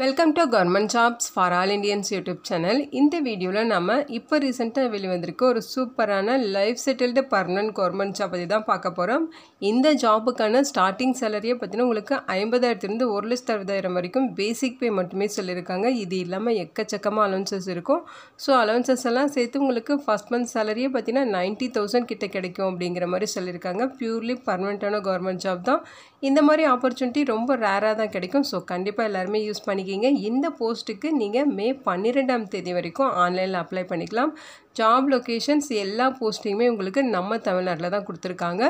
welcome to government jobs for all Indians YouTube channel இந்த வீடியோவில் நம்ம இப்போ ரீசெண்டாக வெளிவந்திருக்க ஒரு சூப்பரான life settled permanent government job பற்றி தான் பார்க்க போகிறோம் இந்த ஜாபுக்கான ஸ்டார்டிங் சேலரியை பார்த்தீங்கன்னா உங்களுக்கு ஐம்பதாயிரத்துலேருந்து ஒரு லட்சத்து அறுபதாயிரம் வரைக்கும் பேசிக் பே மட்டுமே சொல்லியிருக்காங்க இது இல்லாமல் எக்கச்சக்கமாக அலவன்சஸ் இருக்கும் ஸோ அலவன்சஸ் எல்லாம் சேர்த்து உங்களுக்கு ஃபஸ்ட் மந்த் சேலரியே பார்த்தீங்கன்னா நைன்ட்டி தௌசண்ட் கிட்ட கிடைக்கும் அப்படிங்கிற மாதிரி சொல்லியிருக்காங்க ப்யூர்லி பர்மனெண்ட்டான கவர்மெண்ட் ஜாப் தான் இந்த மாதிரி ஆப்பர்ச்சுனிட்டி ரொம்ப ரேராக தான் கிடைக்கும் ஸோ கண்டிப்பாக எல்லாருமே யூஸ் பண்ணி பண்ணிக்கிங்க இந்த போஸ்ட்டுக்கு நீங்கள் மே பன்னிரெண்டாம் தேதி வரைக்கும் ஆன்லைனில் அப்ளை பண்ணிக்கலாம் ஜாப் லொக்கேஷன்ஸ் எல்லா போஸ்ட்டையுமே உங்களுக்கு நம்ம தமிழ்நாட்டில் தான் கொடுத்துருக்காங்க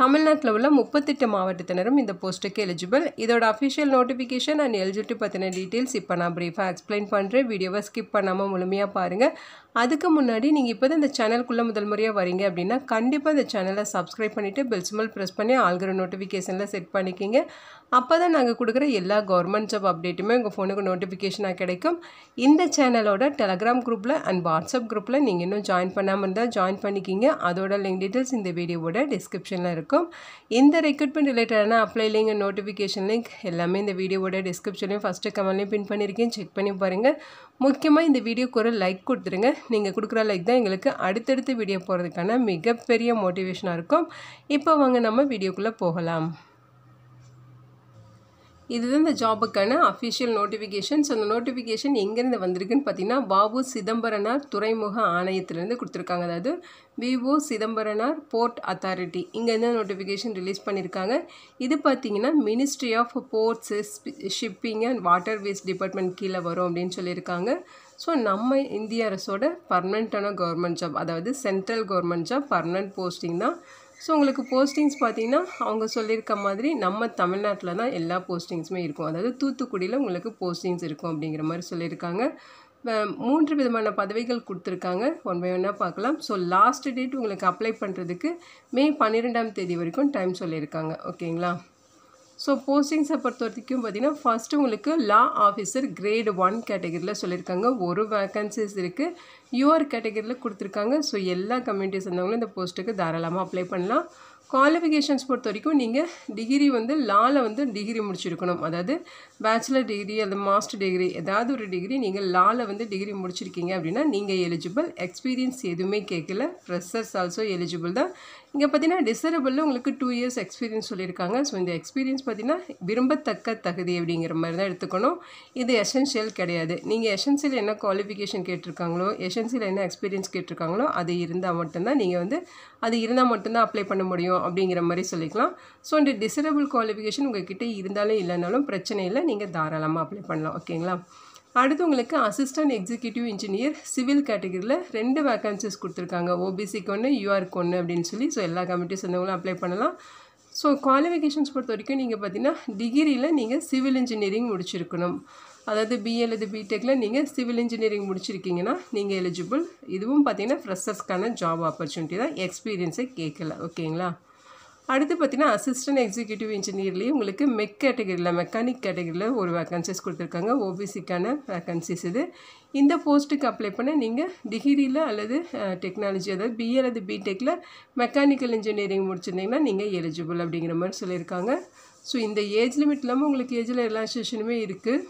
தமிழ்நாட்டில் உள்ள முப்பத்தெட்டு மாவட்டத்தினரும் இந்த போஸ்ட்டுக்கு எலிஜிபிள் இதோட அஃபிஷியல் நோட்டிஃபிகேஷன் அண்ட் எலிஜிபிலிட்டி பற்றின டீட்டெயில்ஸ் இப்போ நான் ப்ரீஃபாக எக்ஸ்பிளைன் பண்ணுறேன் வீடியோவை ஸ்கிப் பண்ணாமல் முழுமையாக பாருங்கள் அதுக்கு முன்னாடி நீங்கள் இப்போ தான் இந்த சேனலுக்குள்ளே முதல் முறையாக வரீங்க அப்படின்னா கண்டிப்பாக இந்த சேனலை சப்ஸ்கிரைப் பண்ணிவிட்டு பெல் சிம்பிள் ப்ரெஸ் பண்ணி ஆள்கிற நோட்டிஃபிகேஷனில் செட் பண்ணிக்கிங்க அப்போ தான் நாங்கள் கொடுக்குற எல்லா கவர்மெண்ட் ஜாப் அப்டேட்டுமே உங்கள் ஃபோனுக்கு நோட்டிஃபிகேஷனாக கிடைக்கும் இந்த சேனலோட டெலகிராம் குரூப்பில் அண்ட் வாட்ஸ்அப் குரூப்பில் நீங்கள் இன்னும் ஜாயின் பண்ணாமல் இருந்தால் ஜாயின் பண்ணிக்கிங்க அதோட லிங்க் டீட்டெயில்ஸ் இந்த வீடியோவோட டிஸ்கிரிப்ஷனில் இருக்கும் இருக்கும் இந்த ரெக்ரூட்மெண்ட் ரிலேட்டடான அப்ளை லிங்க் நோட்டிஃபிகேஷன் லிங்க் எல்லாமே இந்த வீடியோவோட டிஸ்கிரிப்ஷன்லையும் ஃபஸ்ட்டு கமெண்ட்லையும் பின் பண்ணியிருக்கேன் செக் பண்ணி பாருங்கள் முக்கியமாக இந்த வீடியோக்கு ஒரு லைக் கொடுத்துருங்க நீங்கள் கொடுக்குற லைக் தான் எங்களுக்கு அடுத்தடுத்து வீடியோ போகிறதுக்கான மிகப்பெரிய மோட்டிவேஷனாக இருக்கும் இப்போ வாங்க நம்ம வீடியோக்குள்ளே போகலாம் இதுதான் இந்த ஜாபுக்கான அஃபிஷியல் நோட்டிஃபிகேஷன் ஸோ அந்த நோட்டிஃபிகேஷன் எங்கேருந்து வந்திருக்குன்னு பார்த்தீங்கன்னா பாபு சிதம்பரனார் துறைமுக ஆணையத்திலேருந்து கொடுத்துருக்காங்க அதாவது விஓ சிதம்பரனார் போர்ட் அத்தாரிட்டி இங்கேருந்து நோட்டிஃபிகேஷன் ரிலீஸ் பண்ணியிருக்காங்க இது பார்த்தீங்கன்னா ministry of ports shipping and waterways department கீழே வரும் அப்படின்னு சொல்லியிருக்காங்க ஸோ நம்ம இந்திய அரசோட பர்மனெண்ட்டான கவர்மெண்ட் ஜாப் அதாவது central government job permanent posting தான் ஸோ உங்களுக்கு போஸ்டிங்ஸ் பார்த்திங்கன்னா அவங்க சொல்லியிருக்க மாதிரி நம்ம தமிழ்நாட்டில் தான் எல்லா போஸ்டிங்ஸுமே இருக்கும் அதாவது தூத்துக்குடியில் உங்களுக்கு போஸ்டிங்ஸ் இருக்கும் அப்படிங்கிற மாதிரி சொல்லியிருக்காங்க மூன்று விதமான பதவிகள் கொடுத்துருக்காங்க ஒன் பை ஒன்னாக பார்க்கலாம் ஸோ லாஸ்ட் டேட் உங்களுக்கு அப்ளை பண்ணுறதுக்கு மே பன்னிரெண்டாம் தேதி வரைக்கும் டைம் சொல்லியிருக்காங்க ஓகேங்களா ஸோ போஸ்டிங்ஸை பொறுத்த வரைக்கும் பார்த்திங்கன்னா ஃபஸ்ட்டு உங்களுக்கு லா ஆஃபீஸர் கிரேடு ஒன் கேட்டகரியில் சொல்லியிருக்காங்க ஒரு வேக்கன்சிஸ் இருக்குது யூஆர் கேட்டகரியில் கொடுத்துருக்காங்க ஸோ எல்லா கம்யூனிட்டிஸ் இருந்தவங்களும் இந்த போஸ்ட்டுக்கு தாராளமாக அப்ளை பண்ணலாம் குவாலிஃபிகேஷன்ஸ் பொறுத்த வரைக்கும் நீங்கள் டிகிரி வந்து லாவில் வந்து டிகிரி முடிச்சிருக்கணும் அதாவது பேச்சுலர் டிகிரி அது மாஸ்டர் டிகிரி ஏதாவது ஒரு டிகிரி நீங்கள் லாவில் வந்து டிகிரி முடிச்சிருக்கீங்க அப்படின்னா நீங்கள் எலிஜிபிள் எக்ஸ்பீரியன்ஸ் எதுவுமே கேட்கல ஃப்ரெஷர்ஸ் ஆல்சோ எலிஜிபிள் தான் இங்கே பார்த்தீங்கன்னா டிசரபிளில் உங்களுக்கு டூ இயர்ஸ் எக்ஸ்பீரியன்ஸ் சொல்லியிருக்காங்க ஸோ இந்த எக்ஸ்பீரியன்ஸ் பார்த்தீங்கன்னா விரும்பத்தக்க தகுதி அப்படிங்கிற மாதிரி தான் எடுத்துக்கணும் இது எசென்ஷியல் கிடையாது நீங்கள் எசென்சியல் என்ன குவாலிஃபிகேஷன் கேட்டிருக்காங்களோ எசென்சியல் என்ன எக்ஸ்பீரியன்ஸ் கேட்டிருக்காங்களோ அது இருந்தால் மட்டும்தான் நீங்கள் வந்து அது இருந்தால் மட்டும்தான் அப்ளை பண்ண முடியும் அப்படிங்கிற மாதிரி சொல்லிக்கலாம் ஸோ இந்த டிசரபிள் குவாலிஃபிகேஷன் கிட்டே இருந்தாலும் இல்லைனாலும் பிரச்சனை இல்லை நீங்கள் தாராளமாக அப்ளை பண்ணலாம் ஓகேங்களா அடுத்து உங்களுக்கு அசிஸ்டன்ட் எக்ஸிக்யூட்டிவ் இன்ஜினியர் சிவில் கேட்டகரியில் ரெண்டு வேக்கன்சிஸ் கொடுத்துருக்காங்க ஓபிசிக்கு ஒன்று யூஆருக்கு ஒன்று அப்படின்னு சொல்லி ஸோ எல்லா கமிட்டிஸ் இருந்தவங்களும் அப்ளை பண்ணலாம் ஸோ குவாலிஃபிகேஷன்ஸ் பொறுத்த வரைக்கும் நீங்கள் பார்த்தீங்கன்னா டிகிரியில் நீங்கள் சிவில் இன்ஜினியரிங் முடிச்சிருக்கணும் அதாவது பிஏ அல்லது பிடெக்கில் நீங்கள் சிவில் இன்ஜினியரிங் முடிச்சிருக்கீங்கன்னா நீங்கள் எலிஜிபிள் இதுவும் பார்த்தீங்கன்னா ஃப்ரெஷர்ஸ்க்கான ஜாப் ஆப்பர்ச்சுனிட்டி தான் எக்ஸ்பீரியன்ஸை கேட்கல ஓகேங்களா அடுத்து பார்த்தீங்கன்னா அசிஸ்டன்ட் எக்ஸிக்யூட்டிவ் இன்ஜினியர்லேயும் உங்களுக்கு மெக் கேட்டகரியில் மெக்கானிக் கேட்டகரியில் ஒரு வேக்கன்சிஸ் கொடுத்துருக்காங்க ஓபிசிக்கான வேக்கன்சிஸ் இது இந்த போஸ்ட்டுக்கு அப்ளை பண்ண நீங்கள் டிகிரியில் அல்லது டெக்னாலஜி அதாவது பிஏ அல்லது பிடெக்கில் மெக்கானிக்கல் இன்ஜினியரிங் முடிச்சிருந்தீங்கன்னா நீங்கள் எலிஜிபிள் அப்படிங்கிற மாதிரி சொல்லியிருக்காங்க ஸோ இந்த ஏஜ் லிமிட் இல்லாமல் உங்களுக்கு ஏஜில் ரிலாக்ஸேஷனுமே இருக்குது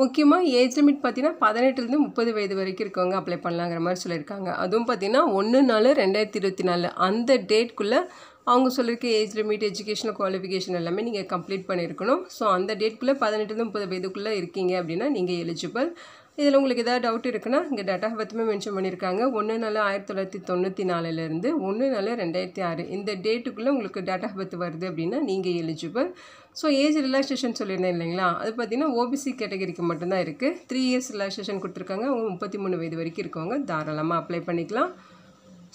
முக்கியமாக ஏஜ் லிமிட் பார்த்தீங்கன்னா பதினெட்டுலேருந்து முப்பது வயது வரைக்கும் இருக்கவங்க அப்ளை பண்ணலாங்கிற மாதிரி சொல்லியிருக்காங்க அதுவும் பார்த்தீங்கன்னா ஒன்று நாலு ரெண்டாயிரத்தி இருபத்தி நாலு அந்த டேட்குள்ளே அவங்க சொல்லியிருக்க ஏஜ் லிமிட் எஜுகேஷனல் குவாலிஃபிகேஷன் எல்லாமே நீங்கள் கம்ப்ளீட் பண்ணியிருக்கணும் ஸோ அந்த டேட்குள்ளே பதினெட்டுலேருந்து முப்பது வயதுக்குள்ளே இருக்கீங்க அப்படின்னா நீங்கள் எலிஜிபிள் இதில் உங்களுக்கு ஏதாவது டவுட் இருக்குன்னா இங்கே டேட்டா பற்றுமே மென்ஷன் பண்ணியிருக்காங்க ஒன்று நாலு ஆயிரத்தி தொள்ளாயிரத்தி தொண்ணூற்றி நாலுலேருந்து ஒன்று நாலு ரெண்டாயிரத்தி ஆறு இந்த டேட்டுக்குள்ளே உங்களுக்கு டேட்டா பர்த் வருது அப்படின்னா நீங்கள் எலிஜிபிள் ஸோ ஏஜ் ரிலாக்ஸேஷன் சொல்லியிருந்தேன் இல்லைங்களா அது பார்த்தீங்கன்னா ஓபிசி கேட்டகரிக்கு மட்டும்தான் இருக்குது த்ரீ இயர்ஸ் ரிலாக்ஸேஷன் கொடுத்துருக்காங்க அவங்க முப்பத்தி மூணு வயது வரைக்கும் இருக்கவங்க தாராளமாக அப்ளை பண்ணிக்கலாம்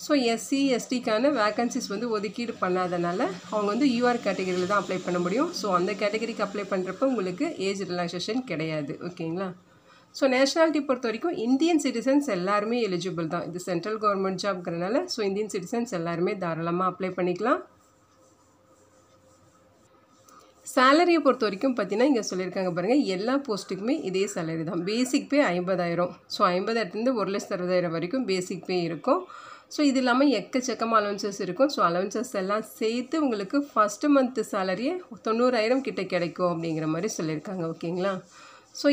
ஸோ எஸ்சி எஸ்டிக்கான வேக்கன்சிஸ் வந்து ஒதுக்கீடு பண்ணாதனால அவங்க வந்து யூஆர் கேட்டகரியில் தான் அப்ளை பண்ண முடியும் ஸோ அந்த கேட்டகரிக்கு அப்ளை பண்ணுறப்ப உங்களுக்கு ஏஜ் ரிலாக்ஸேஷன் கிடையாது ஓகேங்களா ஸோ நேஷனாலிட்டி பொறுத்த வரைக்கும் இந்தியன் சிட்டிசன்ஸ் எல்லாருமே எலிஜிபிள் தான் இது சென்ட்ரல் கவர்மெண்ட் ஜாப்ங்கிறனால ஸோ இந்தியன் சிட்டிசன்ஸ் எல்லாருமே தாராளமாக அப்ளை பண்ணிக்கலாம் சேலரியை பொறுத்த வரைக்கும் பார்த்தீங்கன்னா இங்கே சொல்லியிருக்காங்க பாருங்கள் எல்லா போஸ்ட்டுக்குமே இதே சேலரி தான் பேசிக் பே ஐம்பதாயிரம் ஸோ ஐம்பதாயிரத்துலேருந்து ஒரு லட்சத்து அறுபதாயிரம் வரைக்கும் பேசிக் பே இருக்கும் ஸோ இது இல்லாமல் எக்கச்சக்கமாக அலவன்சஸ் இருக்கும் ஸோ அலவன்சஸ் எல்லாம் சேர்த்து உங்களுக்கு ஃபஸ்ட்டு மந்த்து சேலரியே தொண்ணூறாயிரம் கிட்டே கிடைக்கும் அப்படிங்கிற மாதிரி சொல்லியிருக்காங்க ஓகேங்களா ஸோ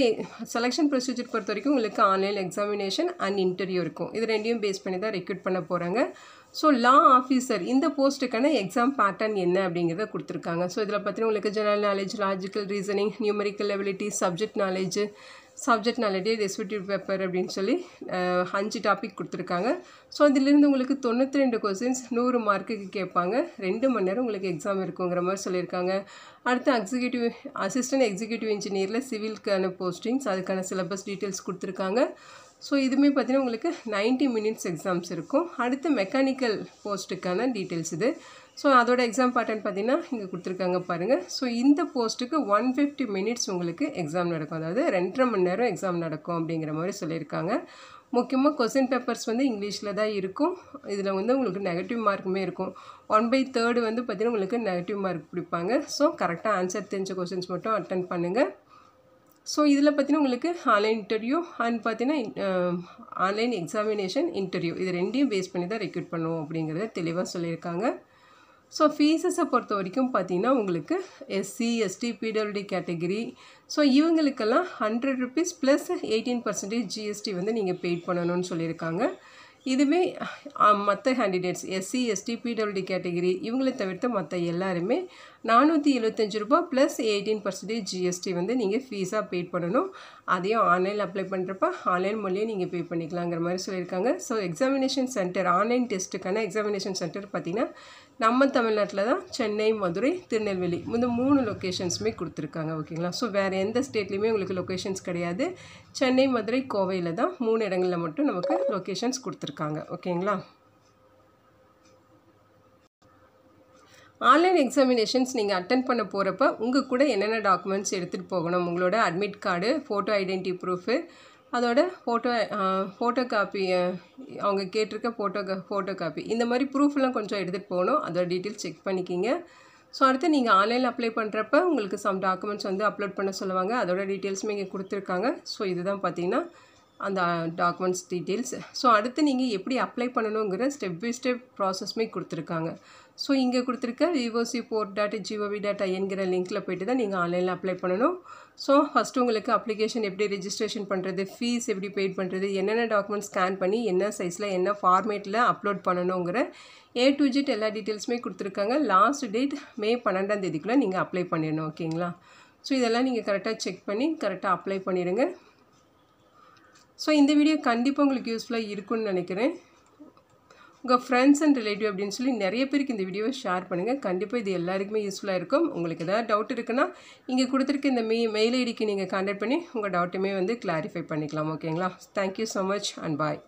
செலெக்ஷன் ப்ரொசீஜர் பொறுத்த வரைக்கும் உங்களுக்கு ஆன்லைன் எக்ஸாமினேஷன் அண்ட் இன்டர்வியூ இருக்கும் இது ரெண்டையும் பேஸ் பண்ணி தான் ரெக்ரூட் பண்ண போகிறாங்க ஸோ லா ஆஃபீஸர் இந்த போஸ்ட்டுக்கான எக்ஸாம் பேட்டர்ன் என்ன அப்படிங்கிறத கொடுத்துருக்காங்க ஸோ இதில் பார்த்தீங்கன்னா உங்களுக்கு general knowledge logical reasoning numerical ability subject knowledge subject இது ரெசிபிட்டிவ் பேப்பர் அப்படின்னு சொல்லி அஞ்சு டாபிக் கொடுத்துருக்காங்க ஸோ அதிலிருந்து உங்களுக்கு தொண்ணூற்றி ரெண்டு கொஸ்டின்ஸ் நூறு மார்க்குக்கு கேட்பாங்க ரெண்டு மணி நேரம் உங்களுக்கு எக்ஸாம் இருக்குங்கிற மாதிரி சொல்லியிருக்காங்க அடுத்து எக்ஸிக்யூட்டிவ் அசிஸ்டன்ட் எக்ஸிக்யூட்டிவ் இன்ஜினியரில் சிவிலுக்கான போஸ்டிங்ஸ் அதுக்கான சிலபஸ் டீட்டெயில்ஸ் கொடுத்துருக்காங்க ஸோ இதுவுமே பார்த்தீங்கன்னா உங்களுக்கு நைன்ட்டி மினிட்ஸ் எக்ஸாம்ஸ் இருக்கும் அடுத்து மெக்கானிக்கல் போஸ்ட்டுக்கான டீட்டெயில்ஸ் இது ஸோ அதோட எக்ஸாம் பேட்டர்ன் பார்த்திங்கன்னா இங்கே கொடுத்துருக்காங்க பாருங்கள் ஸோ இந்த போஸ்ட்டுக்கு ஒன் ஃபிஃப்டி மினிட்ஸ் உங்களுக்கு எக்ஸாம் நடக்கும் அதாவது ரெண்டரை மணி நேரம் எக்ஸாம் நடக்கும் அப்படிங்கிற மாதிரி சொல்லியிருக்காங்க முக்கியமாக கொஸ்டின் பேப்பர்ஸ் வந்து இங்கிலீஷில் தான் இருக்கும் இதில் வந்து உங்களுக்கு நெகட்டிவ் மார்க்குமே இருக்கும் ஒன் பை தேர்டு வந்து பார்த்திங்கன்னா உங்களுக்கு நெகட்டிவ் மார்க் பிடிப்பாங்க ஸோ கரெக்டாக ஆன்சர் தெரிஞ்ச கொஸ்டின்ஸ் மட்டும் அட்டன் பண்ணுங்கள் ஸோ இதில் பார்த்தீங்கன்னா உங்களுக்கு ஆன்லைன் இன்டர்வியூ அண்ட் பார்த்தீங்கன்னா ஆன்லைன் எக்ஸாமினேஷன் இன்டர்வியூ இது ரெண்டையும் பேஸ் பண்ணி தான் ரெக்ரூட் பண்ணுவோம் அப்படிங்கிறத தெளிவாக சொல்லியிருக்காங்க ஸோ ஃபீஸஸை பொறுத்த வரைக்கும் பார்த்தீங்கன்னா உங்களுக்கு SC ST PWD category so இவங்களுக்கெல்லாம் hundred rupees plus eighteen percentage GST வந்து நீங்கள் பெய்ட் பண்ணணும்னு சொல்லியிருக்காங்க இதுவே மற்ற candidates SC ST PWD category இவங்களை தவிர்த்து மற்ற எல்லாருமே நானூற்றி எழுபத்தஞ்சி ரூபா ப்ளஸ் எயிட்டீன் பர்சன்டேஜ் ஜிஎஸ்டி வந்து நீங்கள் ஃபீஸாக பே பண்ணணும் அதையும் ஆன்லைனில் அப்ளை பண்ணுறப்ப ஆன்லைன் மூலியம் நீங்கள் பே பண்ணிக்கலாங்கிற மாதிரி சொல்லியிருக்காங்க ஸோ எக்ஸாமினேஷன் சென்டர் ஆன்லைன் டெஸ்ட்டுக்கான எக்ஸாமினேஷன் சென்டர் பார்த்திங்கன்னா நம்ம தமிழ்நாட்டில் தான் சென்னை மதுரை திருநெல்வேலி இந்த மூணு லொக்கேஷன்ஸுமே கொடுத்துருக்காங்க ஓகேங்களா ஸோ வேறு எந்த ஸ்டேட்லேயுமே உங்களுக்கு லொக்கேஷன்ஸ் கிடையாது சென்னை மதுரை கோவையில் தான் மூணு இடங்களில் மட்டும் நமக்கு லொக்கேஷன்ஸ் கொடுத்துருக்காங்க ஓகேங்களா ஆன்லைன் எக்ஸாமினேஷன்ஸ் நீங்கள் அட்டன் பண்ண போகிறப்ப உங்கள் கூட என்னென்ன டாக்குமெண்ட்ஸ் எடுத்துகிட்டு போகணும் உங்களோட admit card photo identity proof அதோட ஃபோட்டோ ஃபோட்டோ காப்பி அவங்க கேட்டிருக்க ஃபோட்டோ கா ஃபோட்டோ காப்பி இந்த மாதிரி ப்ரூஃப்லாம் கொஞ்சம் எடுத்துகிட்டு போகணும் அதோட டீட்டெயில்ஸ் செக் பண்ணிக்கிங்க ஸோ அடுத்து நீங்கள் ஆன்லைனில் அப்ளை பண்ணுறப்ப உங்களுக்கு சம் டாக்குமெண்ட்ஸ் வந்து அப்லோட் பண்ண சொல்லுவாங்க அதோட டீட்டெயில்ஸுமே இங்கே கொடுத்துருக்காங்க ஸோ இதுதான் பார்த்தீங்கன்னா அந்த டாக்குமெண்ட்ஸ் டீட்டெயில்ஸ் ஸோ அடுத்து நீங்கள் எப்படி அப்ளை பண்ணணுங்கிற ஸ்டெப் பை ஸ்டெப் ப்ராசஸ்மே கொடுத்துருக்காங்க ஸோ இங்கே கொடுத்துருக்க VOC port dot GOV dot ஐஎன்கிற லிங்கில் போய்ட்டு தான் நீங்கள் ஆன்லைனில் அப்ளை பண்ணணும் ஸோ ஃபஸ்ட்டு உங்களுக்கு அப்ளிகேஷன் எப்படி ரிஜிஸ்ட்ரேஷன் பண்ணுறது ஃபீஸ் எப்படி பெய்ட் பண்ணுறது என்னென்ன டாக்குமெண்ட் ஸ்கேன் பண்ணி என்ன சைஸில் என்ன ஃபார்மேட்டில் அப்லோட் பண்ணணுங்கிற ஏ டு ஜிட் எல்லா டீட்டெயில்ஸுமே கொடுத்துருக்காங்க லாஸ்ட் டேட் மே பன்னெண்டாம் தேதிக்குள்ளே நீங்கள் அப்ளை பண்ணிடணும் ஓகேங்களா ஸோ இதெல்லாம் நீங்கள் கரெக்டாக செக் பண்ணி கரெக்டாக அப்ளை பண்ணிடுங்க ஸோ இந்த வீடியோ கண்டிப்பாக உங்களுக்கு யூஸ்ஃபுல்லாக இருக்கும்னு நினைக்கிறேன் உங்கள் ஃப்ரெண்ட்ஸ் அண்ட் ரிலேட்டிவ் அப்படின்னு சொல்லி நிறைய பேருக்கு இந்த வீடியோவை ஷேர் பண்ணுங்கள் கண்டிப்பாக இது எல்லாருக்குமே யூஸ்ஃபுல்லாக இருக்கும் உங்களுக்கு எதாவது டவுட் இருக்குன்னா இங்கே கொடுத்துருக்க இந்த மெய் மெயில் ஐடிக்கு நீங்கள் கான்டாக்ட் பண்ணி உங்கள் டவுட்டுமே வந்து கிளாரிஃபை பண்ணிக்கலாம் ஓகேங்களா thank you so much and bye